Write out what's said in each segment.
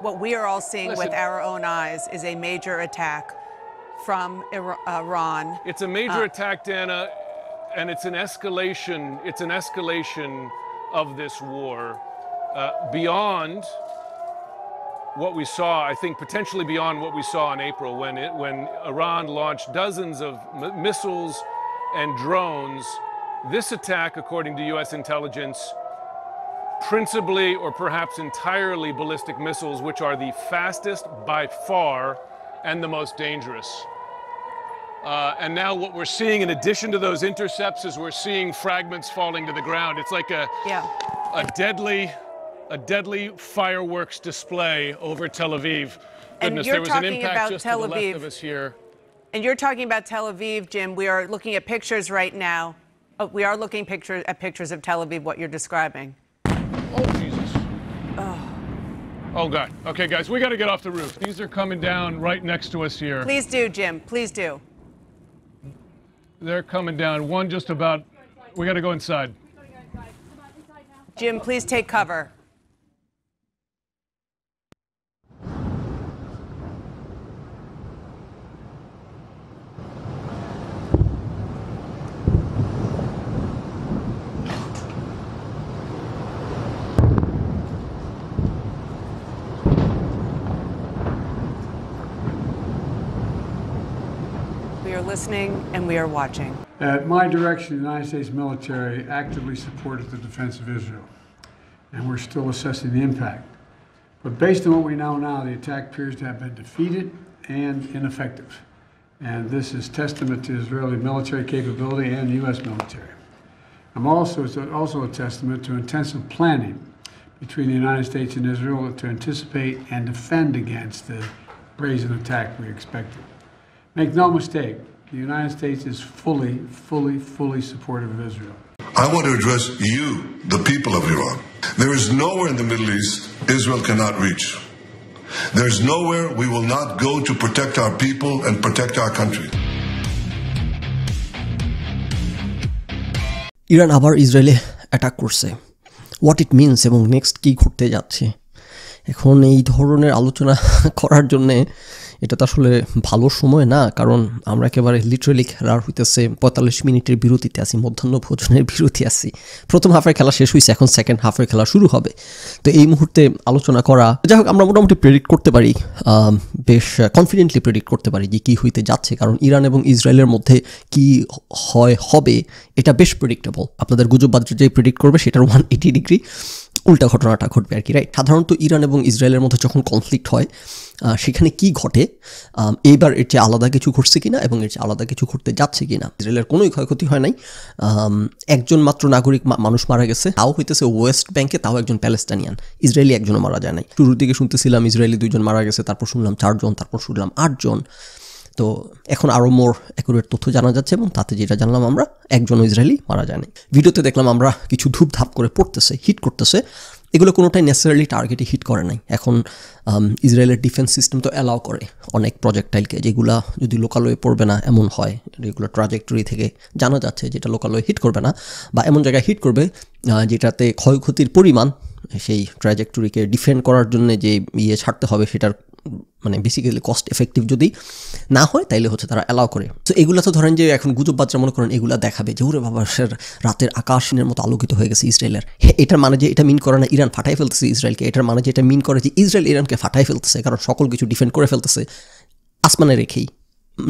what we are all seeing Listen, with our own eyes is a major attack from uh, Iran. It's a major uh, attack, Dana, and it's an escalation. It's an escalation of this war uh, beyond what we saw. I think potentially beyond what we saw in April when it when Iran launched dozens of missiles and drones. This attack, according to U.S. intelligence principally or perhaps entirely ballistic missiles, which are the fastest by far and the most dangerous. Uh, and now what we're seeing, in addition to those intercepts, is we're seeing fragments falling to the ground. It's like a, yeah. a deadly, a deadly fireworks display over Tel Aviv. Goodness, there was an impact just Tel to the left of us here. And you're talking about Tel Aviv, Jim. We are looking at pictures right now. Oh, we are looking picture, at pictures of Tel Aviv, what you're describing. Oh, God. Okay, guys, we got to get off the roof. These are coming down right next to us here. Please do, Jim. Please do. They're coming down. One just about. We got to go inside. Jim, please take cover. listening and we are watching. At my direction, the United States military actively supported the defense of Israel, and we're still assessing the impact. But based on what we know now, the attack appears to have been defeated and ineffective. And this is testament to Israeli military capability and U.S. military. I'm also, also a testament to intensive planning between the United States and Israel to anticipate and defend against the brazen attack we expected. Make no mistake, The United States is fully, fully, fully supportive of Israel. I want to address you, the people of Iran. There is nowhere in the Middle East Israel cannot reach. there is nowhere we will not go to protect our people and protect our country. Iran আবার ইসরায়েলে attack করছে what it means এবং next কী ঘটতে যাচ্ছে এখন এই ধরনের আলোচনা করার জন্যে এটা তো আসলে ভালো সময় না কারণ আমরা একেবারে লিটারেলি খেলার হইতেছে পঁয়তাল্লিশ মিনিটের বিরতিতে আছি মধ্যাহ্ন ভোজনের বিরতি আছি প্রথম হাফের খেলা শেষ হয়েছে এখন সেকেন্ড হাফের খেলা শুরু হবে তো এই মুহূর্তে আলোচনা করা যাই হোক আমরা মোটামুটি প্রেডিক্ট করতে পারি বেশ কনফিডেন্টলি প্রেডিক্ট করতে পারি যে কী হইতে যাচ্ছে কারণ ইরান এবং ইসরায়েলের মধ্যে কি হয় হবে এটা বেশ প্রেডিক্টেবল আপনাদের গুজব বাদ যে প্রেডিক্ট করবে সেটার ওয়ান এইটি ডিগ্রি উল্টা ঘটনাটা ঘটবে আর কি রাইট সাধারণত ইরান এবং ইসরায়েলের মধ্যে যখন কনফ্লিক্ট হয় সেখানে কি ঘটে এইবার এর চেয়ে আলাদা কিছু ঘটছে কিনা এবং এর চেয়ে আলাদা কিছু ঘটতে যাচ্ছে কিনা ইসরায়েলের কোনোই ক্ষয়ক্ষতি হয় নাই একজন মাত্র নাগরিক মানুষ মারা গেছে তাও হইতেছে ওয়েস্ট ব্যাংকে তাও একজন প্যালেস্টানিয়ান ইসরায়েলি একজনও মারা যায় নাই শুরুর দিকে শুনতেছিলাম ইসরায়েলি দুজন মারা গেছে তারপর শুনলাম চারজন তারপর শুনলাম আটজন তো এখন আরও মোর অ্যাকুরেট তথ্য জানা যাচ্ছে এবং তাতে যেটা জানলাম আমরা একজন ইসরায়েলি মারা যায়নি ভিডিওতে দেখলাম আমরা কিছু ধাপ করে পড়তেছে হিট করতেছে এগুলো কোনোটাই ন্যাচারালি টার্গেটে হিট করে নাই এখন um, ইসরায়েলের ডিফেন্স সিস্টেম তো অ্যালাউ করে অনেক প্রজেক্টাইলকে যেগুলো যদি লোকালয়ে পড়বে না এমন হয় যেগুলো ট্রাজেক্টরি থেকে জানা যাচ্ছে যেটা লোকালয়ে হিট করবে না বা এমন জায়গায় হিট করবে যেটাতে ক্ষয়ক্ষতির পরিমাণ সেই ট্রাজেক্টরিকে ডিফেন্ড করার জন্য যে ইয়ে ছাড়তে হবে সেটার মানে বেসিক্যালি কস্ট এফেক্টিভ যদি না হয় তাইলে হচ্ছে তারা অ্যালাউ করে তো এগুলো তো ধরেন যে এখন গুজব বাচ্চা মনে করেন এগুলো দেখাবে যে ওরে বাবা রাতের আকাশের মতো আলোকিত হয়ে গেছে ইসরায়েলের হ্যাঁ, এটার মানে যে এটা মিন করে না ইরান ফাটাই ফেলতেছে ইসরায়েলকে এটার মানে যে এটা মিন করে যে ইসরায়েল ইরানকে ফাটাই ফেলতেছে কারণ সকল কিছু ডিফেন্ড করে ফেলতেছে আসমানে রেখেই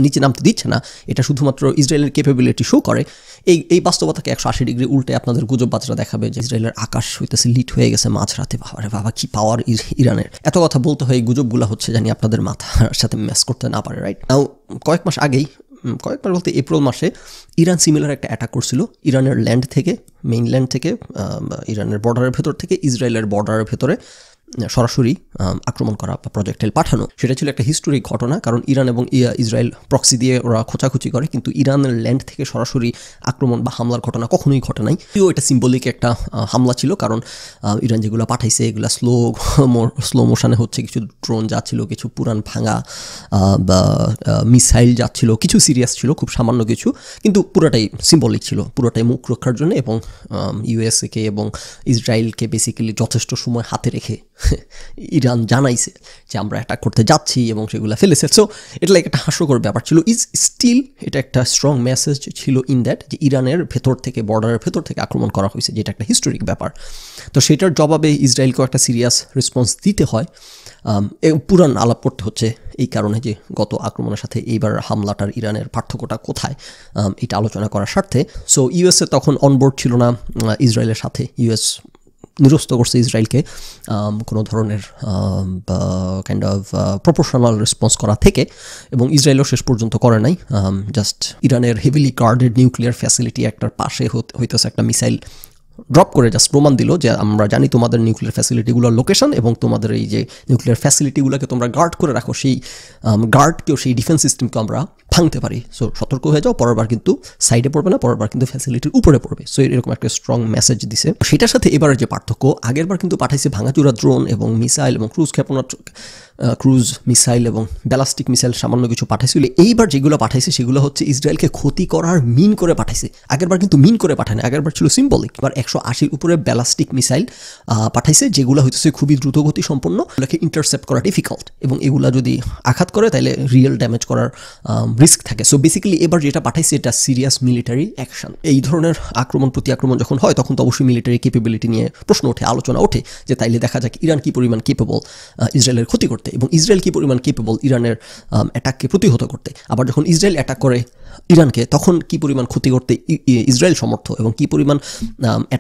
নিচে নামতে দিচ্ছে না এটা শুধুমাত্র ইসরায়েলের ক্যাপেবিলিটি শো করে এই এই বাস্তবতাকে একশো আশি ডিগ্রি উল্টে আপনাদের গুজব বাজরা দেখাবে যে ইসরায়েলের আকাশ হইতেছে লিট হয়ে গেছে মাঝরাতে বাবারে বাবা কি পাওয়ার ইরানের এত কথা বলতে হয় এই গুজবগুলো হচ্ছে জানি আপনাদের মাথার সাথে ম্যাচ করতে না পারে রাইট নাও কয়েক মাস আগেই কয়েকবার বলতে এপ্রিল মাসে ইরান সিমিলার একটা অ্যাটাক করছিল ইরানের ল্যান্ড থেকে মেইনল্যান্ড থেকে ইরানের বর্ডারের ভেতর থেকে ইসরায়েলের বর্ডারের ভেতরে সরাসরি আক্রমণ করা বা প্রজেক্টাইল পাঠানো সেটা ছিল একটা হিস্টোরিক ঘটনা কারণ ইরান এবং ইয়া ইসরায়েল প্রক্সি দিয়ে ওরা খোঁচাখুচি করে কিন্তু ইরানের ল্যান্ড থেকে সরাসরি আক্রমণ বা হামলার ঘটনা কখনোই ঘটে নাই কেউ এটা সিম্বলিক একটা হামলা ছিল কারণ ইরান যেগুলো পাঠাইছে এগুলো স্লো স্লো মোশানে হচ্ছে কিছু ড্রোন যাচ্ছিল কিছু পুরান ভাঙা বা মিসাইল যাচ্ছিল কিছু সিরিয়াস ছিল খুব সামান্য কিছু কিন্তু পুরোটাই সিম্বলিক ছিল পুরোটাই মুখ রক্ষার জন্য এবং ইউএসএকে এবং ইসরায়েলকে বেসিক্যালি যথেষ্ট সময় হাতে রেখে ইরান জানাইছে যে আমরা অ্যাটাক করতে যাচ্ছি এবং সেগুলো ফেলেছে সো এটা লাইক একটা হাস্যকর ব্যাপার ছিল ইজ স্টিল এটা একটা স্ট্রং মেসেজ ছিল ইন দ্যাট যে ইরানের ভেতর থেকে বর্ডারের ভেতর থেকে আক্রমণ করা হয়েছে যেটা একটা হিস্টোরিক ব্যাপার তো সেটার জবাবে ইসরায়েলকেও একটা সিরিয়াস রেসপন্স দিতে হয় um, পুরান আলাপ করতে হচ্ছে এই কারণে যে গত আক্রমণের সাথে এইবার হামলাটার ইরানের পার্থক্যটা কোথায় um, এটা আলোচনা করার স্বার্থে সো ইউএসএ তখন অনবোর্ড ছিল না ইসরায়েলের সাথে ইউএস নিরস্ত করছে ইসরায়েলকে কোনো ধরনের কাইন্ড অফ প্রপোর্শনাল রেসপন্স করা থেকে এবং ইসরায়েলও শেষ পর্যন্ত করে নাই জাস্ট ইরানের হেভিলি গার্ডেড নিউক্লিয়ার ফ্যাসিলিটি একটার পাশে হইতেছে একটা মিসাইল ড্রপ করে জাস্ট প্রমাণ দিল যে আমরা জানি তোমাদের নিউক্লিয়ার ফ্যাসিলিটিগুলোর লোকেশন এবং তোমাদের এই যে নিউক্লিয়ার ফ্যাসিলিটিগুলোকে তোমরা গার্ড করে রাখো সেই গার্ডকেও সেই ডিফেন্স সিস্টেমকে আমরা ভাঙতে পারি সো সতর্ক হয়ে যাও পরেরবার কিন্তু সাইডে পড়বে না পরেরবার কিন্তু ফ্যাসিলিটির উপরে পড়বে সো এরকম একটা স্ট্রং মেসেজ দিছে সেটার সাথে এবারের যে পার্থক্য আগেরবার কিন্তু পাঠাইছে ভাঙাচুরা ড্রোন এবং মিসাইল এবং ক্রুজ ক্ষেপণাস্ত্র ক্রুজ মিসাইল এবং ব্যালাস্টিক মিসাইল সামান্য কিছু পাঠাইছিল এইবার যেগুলো পাঠাইছে সেগুলো হচ্ছে ইসরায়েলকে ক্ষতি করার মিন করে পাঠাইছে আগেরবার কিন্তু মিন করে পাঠায় না আগেরবার ছিল সিম্বলিক এবার একশো একশো আশির উপরে ব্যালাস্টিক মিসাইল পাঠাইছে যেগুলো হইতেছে খুবই দ্রুতগতি সম্পন্ন এগুলোকে ইন্টারসেপ্ট করা ডিফিকাল্ট এবং এগুলো যদি আঘাত করে তাহলে রিয়েল ড্যামেজ করার রিস্ক থাকে সো বেসিক্যালি এবার যেটা পাঠাইছে এটা সিরিয়াস মিলিটারি অ্যাকশন এই ধরনের আক্রমণ প্রতি আক্রমণ যখন হয় তখন তো অবশ্যই মিলিটারি ক্যাপেবিলিটি নিয়ে প্রশ্ন ওঠে আলোচনা ওঠে যে তাইলে দেখা যাক ইরান কি পরিমাণ কেপেবল ইসরায়েলের ক্ষতি করতে এবং ইসরায়েল কি পরিমাণ কেপেবল ইরানের অ্যাটাককে প্রতিহত করতে আবার যখন ইসরায়েল অ্যাটাক করে ইরানকে তখন কি পরিমাণ ক্ষতি করতে ইসরায়েল সমর্থ এবং কি পরিমাণ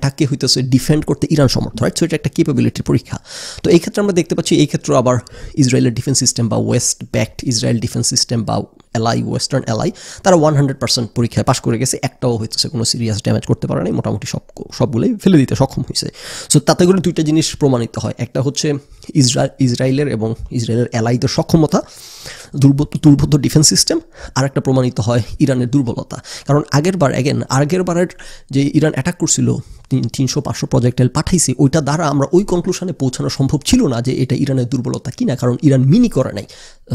অ্যাটাককে হইতেছে ডিফেন্ড করতে ইরান সমর্থ রাইট সো এটা একটা কেপাবিলিটির পরীক্ষা তো এই ক্ষেত্রে আমরা দেখতে পাচ্ছি এই ক্ষেত্রে আবার ইসরায়েলের ডিফেন্স সিস্টেম বা west backed Israel defence system বা এলআই ওয়েস্টার্ন এলআই তারা ওয়ান হান্ড্রেড পার্সেন্ট পরীক্ষায় পাশ করে গেছে একটাও হইতেছে কোনো সিরিয়াস ড্যামেজ করতে পারে নাই মোটামুটি সব সবগুলোই ফেলে দিতে সক্ষম হয়েছে সো তাতে করে দুইটা জিনিস প্রমাণিত হয় একটা হচ্ছে ইসরা ইসরায়েলের এবং ইসরায়েলের এলাইদের সক্ষমতা দুর্বদ্ধ ডিফেন্স সিস্টেম আর একটা প্রমাণিত হয় ইরানের দুর্বলতা কারণ আগের বার অ্যাগেন আগের বারের যে ইরান অ্যাটাক করছিল তিনশো পাঁচশো প্রজেক্টাইল পাঠাইছে ওইটা দ্বারা আমরা ওই কনক্লুশনে পৌঁছানো সম্ভব ছিল না যে এটা ইরানের দুর্বলতা কিনা কারণ ইরান মিনি করে নাই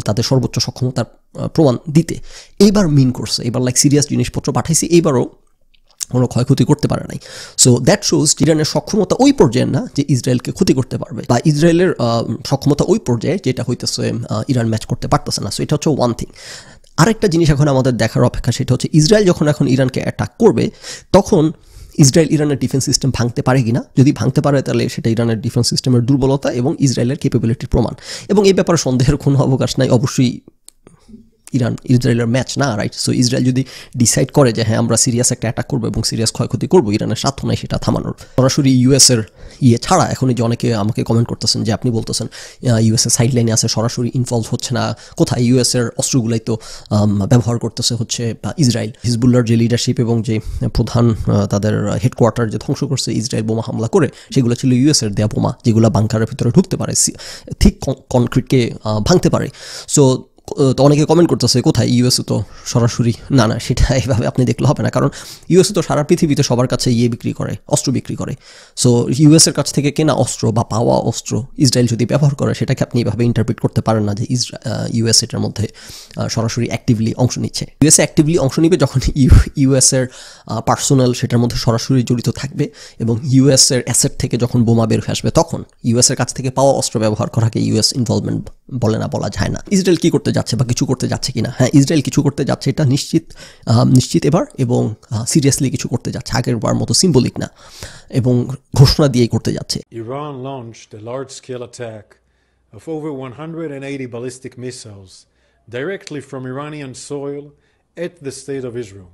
তাদের সর্বোচ্চ সক্ষমতার প্রমাণ দিতে এইবার মিন করছে এবার লাইক সিরিয়াস জিনিসপত্র পাঠাইছে এইবারও কোনো ক্ষয়ক্ষতি করতে পারে নাই সো দ্যাট শোজ ইরানের সক্ষমতা ওই পর্যায়ে না যে ইসরায়েলকে ক্ষতি করতে পারবে বা ইসরায়েলের সক্ষমতা ওই পর্যায়ে যেটা হইতেছে ইরান ম্যাচ করতে পারতেছে না সো এটা হচ্ছে ওয়ান থিং আরেকটা জিনিস এখন আমাদের দেখার অপেক্ষা সেটা হচ্ছে ইসরায়েল যখন এখন ইরানকে অ্যাটাক করবে তখন ইসরায়েল ইরানের ডিফেন্স সিস্টেম ভাঙতে পারে কিনা যদি ভাঙতে পারে তাহলে সেটা ইরানের ডিফেন্স সিস্টেমের দুর্বলতা এবং ইসরায়েলের ক্যাপেবিলিটির প্রমাণ এবং এই ব্যাপারে সন্দেহের কোনো অবকাশ নাই অবশ্যই ইরান ইসরায়েলের ম্যাচ না রাইট সো ইসরায়েল যদি ডিসাইড করে যে হ্যাঁ আমরা সিরিয়াস একটা অ্যাটাক করবো এবং সিরিয়াস ক্ষয়ক্ষতি করবো ইরানের স্বার্থ নাই সেটা থামানোর সরাসরি ইউএসের ইয়ে ছাড়া এখন যে অনেকে আমাকে কমেন্ট করতেছেন যে আপনি বলতেছেন ইউএসএ সাইড লাইনে আছে সরাসরি ইনভলভ হচ্ছে না কোথায় ইউএসের অস্ত্রগুলাই তো ব্যবহার করতেছে হচ্ছে ইসরায়েল হিজবুল্লার যে লিডারশিপ এবং যে প্রধান তাদের হেডকোয়ার্টার যে ধ্বংস করছে ইসরায়েল বোমা হামলা করে সেগুলো ছিল ইউএসের দেয়া বোমা যেগুলো বাংকারের ভিতরে ঢুকতে পারে ঠিক কনক্রিটকে ভাঙতে পারে সো তো অনেকে কমেন্ট করতেছে কোথায় ইউএসও তো সরাসরি না না সেটা এভাবে আপনি দেখলে হবে না কারণ ইউএসও তো সারা পৃথিবীতে সবার কাছে ইয়ে বিক্রি করে অস্ত্র বিক্রি করে সো ইউএসের কাছ থেকে কেনা অস্ত্র বা পাওয়া অস্ত্র ইসরায়েল যদি ব্যবহার করে সেটাকে আপনি এভাবে ইন্টারপ্রিট করতে পারেন না যে ইউএস এটার মধ্যে সরাসরি অ্যাক্টিভলি অংশ নিচ্ছে ইউএসএ অ্যাক্টিভলি অংশ নিবে যখন ইউএসের পার্সোনাল সেটার মধ্যে সরাসরি জড়িত থাকবে এবং ইউএসের অ্যাসেট থেকে যখন বোমা বের হয়ে আসবে তখন ইউএসের কাছ থেকে পাওয়া অস্ত্র ব্যবহার করাকে ইউএস ইনভলভমেন্ট বলে না বলা যায় না ইসরায়েল কী করতে Iran launched a large-scale attack of over 180 ballistic missiles directly from Iranian soil at the state of Israel.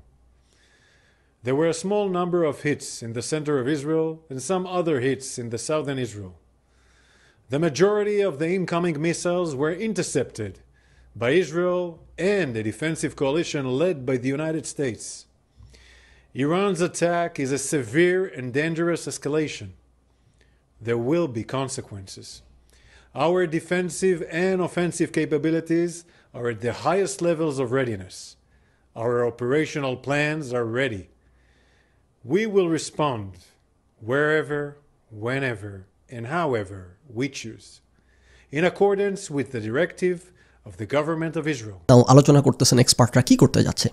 There were a small number of hits in the center of Israel and some other hits in the southern Israel. The majority of the incoming missiles were intercepted by Israel and a defensive coalition led by the United States. Iran's attack is a severe and dangerous escalation. There will be consequences. Our defensive and offensive capabilities are at the highest levels of readiness. Our operational plans are ready. We will respond wherever, whenever, and however we choose, in accordance with the directive আলোচনা করতেছেন এক্সপার্টরা কি করতে যাচ্ছে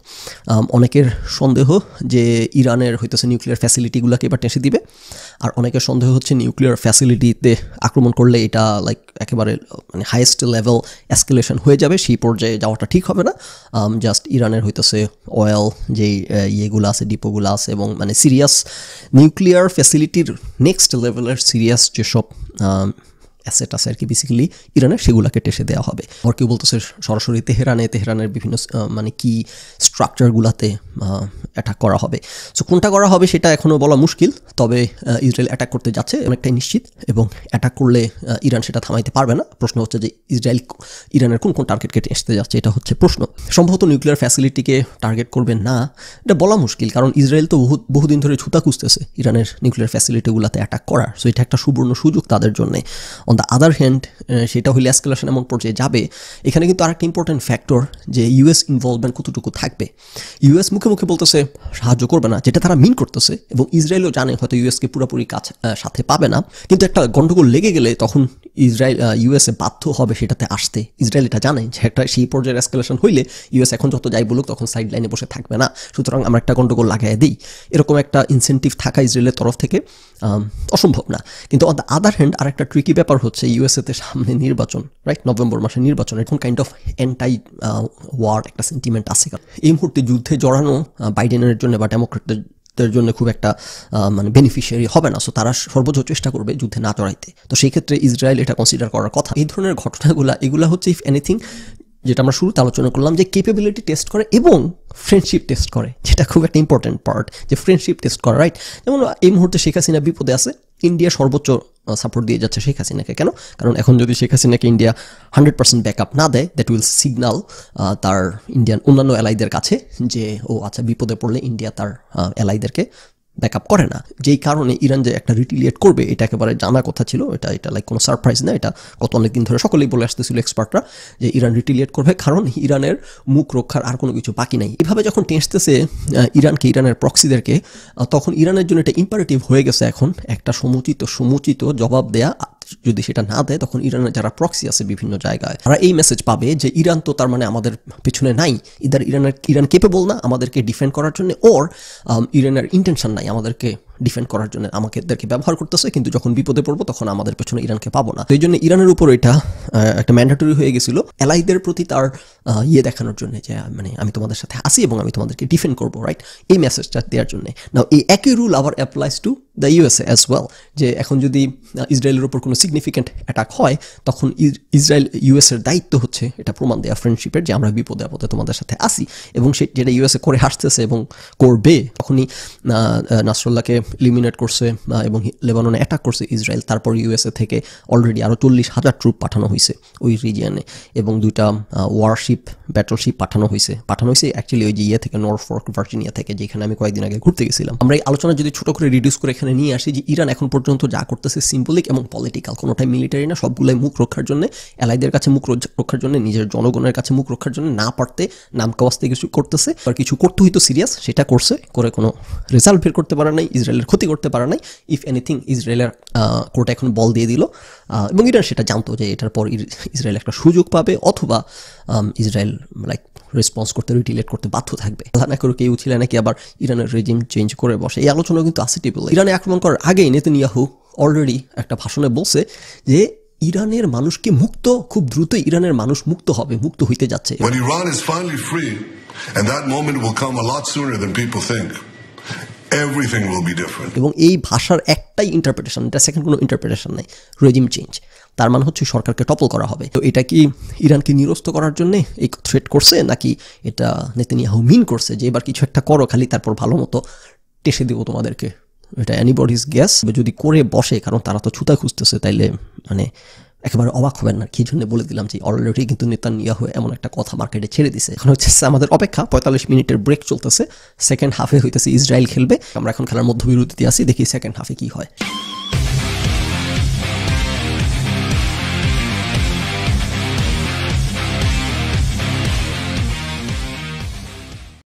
অনেকের সন্দেহ যে ইরানের হইতেছে নিউক্লিয়ার ফ্যাসিলিটিগুলোকে এবার টেসে দিবে আর অনেকের সন্দেহ হচ্ছে নিউক্লিয়ার ফ্যাসিলিটিতে আক্রমণ করলে এটা লাইক একেবারে মানে হাইয়েস্ট লেভেল অ্যাসকেলেশন হয়ে যাবে সেই পর্যায়ে যাওয়াটা ঠিক হবে না জাস্ট ইরানের হইতেছে অয়েল যেই ইয়েগুলো আছে ডিপোগুলো আছে এবং মানে সিরিয়াস নিউক্লিয়ার ফ্যাসিলিটির নেক্সট লেভেলের সিরিয়াস যেসব অ্যাসেট আছে আর কি বেসিক্যালি ইরানের সেগুলোকে টেসে দেওয়া হবে আবার কেউ বলতেছে সরাসরি তেহরানে তেহরানের বিভিন্ন মানে কি স্ট্রাকচারগুলোতে অ্যাটাক করা হবে সো কোনটা করা হবে সেটা এখনও বলা মুশকিল তবে ইসরায়েল অ্যাটাক করতে যাচ্ছে অনেকটাই নিশ্চিত এবং অ্যাটাক করলে ইরান সেটা থামাইতে পারবে না প্রশ্ন হচ্ছে যে ইসরায়েল ইরানের কোন কোন টার্গেট কেটে আসতে যাচ্ছে এটা হচ্ছে প্রশ্ন সম্ভবত নিউক্লিয়ার ফ্যাসিলিটিকে টার্গেট করবে না এটা বলা মুশকিল কারণ ইসরায়েল তো বহু বহুদিন ধরে ছুতা খুঁজতেছে ইরানের নিউক্লিয়ার ফ্যাসিলিটিগুলোতে অ্যাটাক করার সো এটা একটা সুবর্ণ সুযোগ তাদের জন্য অন দ্য আদার হ্যান্ড সেটা হইলে অ্যাসকেলেশন এমন পর্যায়ে যাবে এখানে কিন্তু আরেকটা ইম্পর্ট্যান্ট ফ্যাক্টর যে ইউএস ইনভলভমেন্ট কতটুকু থাকবে ইউএস মুখে মুখে বলতেছে সাহায্য করবে না যেটা তারা মিন করতেছে এবং ইসরায়েলও জানে হয়তো ইউএসকে পুরোপুরি কাজ সাথে পাবে না কিন্তু একটা গণ্ডগোল লেগে গেলে তখন ইসরায়েল ইউএসএ বাধ্য হবে সেটাতে আসতে ইসরায়েল এটা জানে যে একটা সেই পর্যায়ের অ্যাসকেলেশন হইলে ইউএস এখন যত যাই বলুক তখন সাইড লাইনে বসে থাকবে না সুতরাং আমরা একটা গণ্ডগোল লাগাই দিই এরকম একটা ইনসেন্টিভ থাকা ইসরায়েলের তরফ থেকে অসম্ভব না কিন্তু অন দ্য আদার হ্যান্ড আর একটা ট্রিকি ব্যাপার হচ্ছে ইউএসএতে সামনে নির্বাচন রাইট নভেম্বর মাসে নির্বাচন এখন কাইন্ড অফ অ্যান্টাই ওয়ার একটা সেন্টিমেন্ট আছে কারণ এই মুহূর্তে যুদ্ধে জড়ানো বাইডেনের uh, জন্য বা ডেমোক্রেটদের জন্য খুব একটা uh, মানে বেনিফিশিয়ারি হবে না সো তারা সর্বোচ্চ চেষ্টা করবে যুদ্ধে না জড়াইতে তো সেই ক্ষেত্রে ইসরায়েল এটা কনসিডার করার কথা এই ধরনের ঘটনাগুলো এগুলো হচ্ছে ইফ এনিথিং যেটা আমরা শুরুতে আলোচনা করলাম যে কেপেবিলিটি টেস্ট করে এবং ফ্রেন্ডশিপ টেস্ট করে যেটা খুব একটা ইম্পর্ট্যান্ট পার্ট যে ফ্রেন্ডশিপ টেস্ট করা রাইট যেমন এই মুহূর্তে শেখ হাসিনা বিপদে আছে ইন্ডিয়া সর্বোচ্চ সাপোর্ট দিয়ে যাচ্ছে শেখ হাসিনাকে কেন কারণ এখন যদি শেখ হাসিনাকে India hundred percent back up না দেয় দ্যাট উইল সিগনাল তার ইন্ডিয়ান অন্যান্য এলাইদের কাছে যে ও আচ্ছা বিপদে পড়লে ইন্ডিয়া তার এলাইদেরকে ব্যাক আপ করে না যেই কারণে ইরান যে একটা রিটিলিয়েট করবে এটা একেবারে জানা কথা ছিল এটা এটা লাইক কোনো সারপ্রাইজ না এটা কত অনেক দিন ধরে সকলেই বলে আসতেছিল এক্সপার্টরা যে ইরান রিটিলিয়েট করবে কারণ ইরানের মুখ রক্ষার আর কোনো কিছু বাকি নাই এভাবে যখন টেঁচতেছে ইরানকে ইরানের প্রক্সিদেরকে তখন ইরানের জন্য এটা ইম্পারেটিভ হয়ে গেছে এখন একটা সমুচিত সমুচিত জবাব দেয়া যদি সেটা না দেয় তখন ইরানের যারা প্রক্সি আছে বিভিন্ন জায়গায় তারা এই মেসেজ পাবে যে ইরান তো তার মানে আমাদের পেছনে নাই ইদার ইরানের ইরান কেপেবল না আমাদেরকে ডিফেন্ড করার জন্য ওর ইরানের ইন্টেনশন নাই আমাদেরকে ডিফেন্ড করার জন্য এদেরকে ব্যবহার করতেছে কিন্তু যখন বিপদে পড়বো তখন আমাদের পেছনে ইরানকে পাবো না এই জন্য ইরানের উপর এটা একটা ম্যান্ডেটরি হয়ে গেছিল এলাইদের প্রতি তার ইয়ে দেখানোর জন্য যে মানে আমি তোমাদের সাথে আসি এবং আমি তোমাদেরকে ডিফেন্ড করবো রাইট এই মেসেজটা দেওয়ার জন্য না এই একই রুল আবার applies to the USA as well যে এখন যদি ইসরায়েলের উপর কোনো সিগনিফিক্যান্ট অ্যাটাক হয় তখন ইসরায়েল ইউএসএর দায়িত্ব হচ্ছে এটা প্রমাণ দেওয়া ফ্রেন্ডশিপের যে আমরা বিপদে আপদে তোমাদের সাথে আসি এবং সে যেটা ইউএসএ করে হাসতেছে এবং করবে তখনই নাসরুল্লাহকে ইলিমিনেট করছে এবং লেবাননে অ্যাটাক করছে ইসরায়েল তারপর ইউএসএ থেকে অলরেডি আরও চল্লিশ হাজার ট্রুপ পাঠানো হয়েছে ওই রিজিয়নে এবং দুইটা ওয়ারশিপ ব্যাটলশিপ পাঠানো হয়েছে পাঠানো হয়েছে অ্যাকচুয়ালি ওই যে ইয়ে থেকে নর্থফর্ক ভার্জিনিয়া থেকে যেখানে আমি কয়েকদিন আগে ঘুরতে গেছিলাম আমরা এই আলোচনা যদি ছোটো করে রিডিউস করে এখানে নিয়ে আসি যে ইরান এখন পর্যন্ত যা করতেছে সিম্বলিক এবং পলিটিক্যাল কোনোটাই মিলিটারি না সবগুলোই মুখ রক্ষার জন্য এলাইদের কাছে মুখ রক্ষার জন্য নিজের জনগণের কাছে মুখ রক্ষার জন্য না পারতে নাম নামকাওয়াজতে কিছু করতেছে আর কিছু করতে হয়তো সিরিয়াস সেটা করছে করে কোনো রেজাল্ট বের করতে পারে নাই ইসরায়েল ইসরায়েলের ক্ষতি করতে পারে নাই ইফ এনিথিং ইসরায়েলের কোর্ট এখন বল দিয়ে দিল এবং ইরান সেটা জানতো যে এটার পর ইসরায়েল একটা সুযোগ পাবে অথবা ইসরায়েল লাইক রেসপন্স করতে রিটিলেট করতে বাধ্য থাকবে আল্লাহ না করে কেউ ছিল নাকি আবার ইরানের রেজিম চেঞ্জ করে বসে এই আলোচনা কিন্তু আসে টেবিল ইরানে আক্রমণ করার আগেই নেতানিয়াহু অলরেডি একটা ভাষণে বলছে যে ইরানের মানুষকে মুক্ত খুব দ্রুত ইরানের মানুষ মুক্ত হবে মুক্ত হইতে যাচ্ছে And that moment will come a lot sooner than people think. everything will be different এবং এই ভাষার একটাই ইন্টারপ্রিটেশন এটা সেকেন্ড কোনো ইন্টারপ্রিটেশন নাই রেজিম চেঞ্জ তার মানে হচ্ছে সরকারকে টপল করা হবে তো এটা কি ইরানকে নিরস্ত করার জন্য এই থ্রেট করছে নাকি এটা নেতানিয়াহু মিন করছে যে এবার কিছু একটা করো খালি তারপর ভালো মতো টেসে দেবো তোমাদেরকে এটা অ্যানিবডিস গ্যাস যদি করে বসে কারণ তারা তো ছুতা খুঁজতেছে তাইলে মানে একেবারে অবাক হবেন না কি জন্য বলে দিলাম যে অলরেডি কিন্তু নেতান হয়ে এমন একটা কথা মার্কেটে ছেড়ে দিছে এখন হচ্ছে আমাদের অপেক্ষা পঁয়তাল্লিশ মিনিটের ব্রেক চলতেছে সেকেন্ড হাফে হইতেছে ইসরায়েল খেলবে আমরা এখন খেলার মধ্যবিরতিতে আছি দেখি সেকেন্ড হাফে কি হয়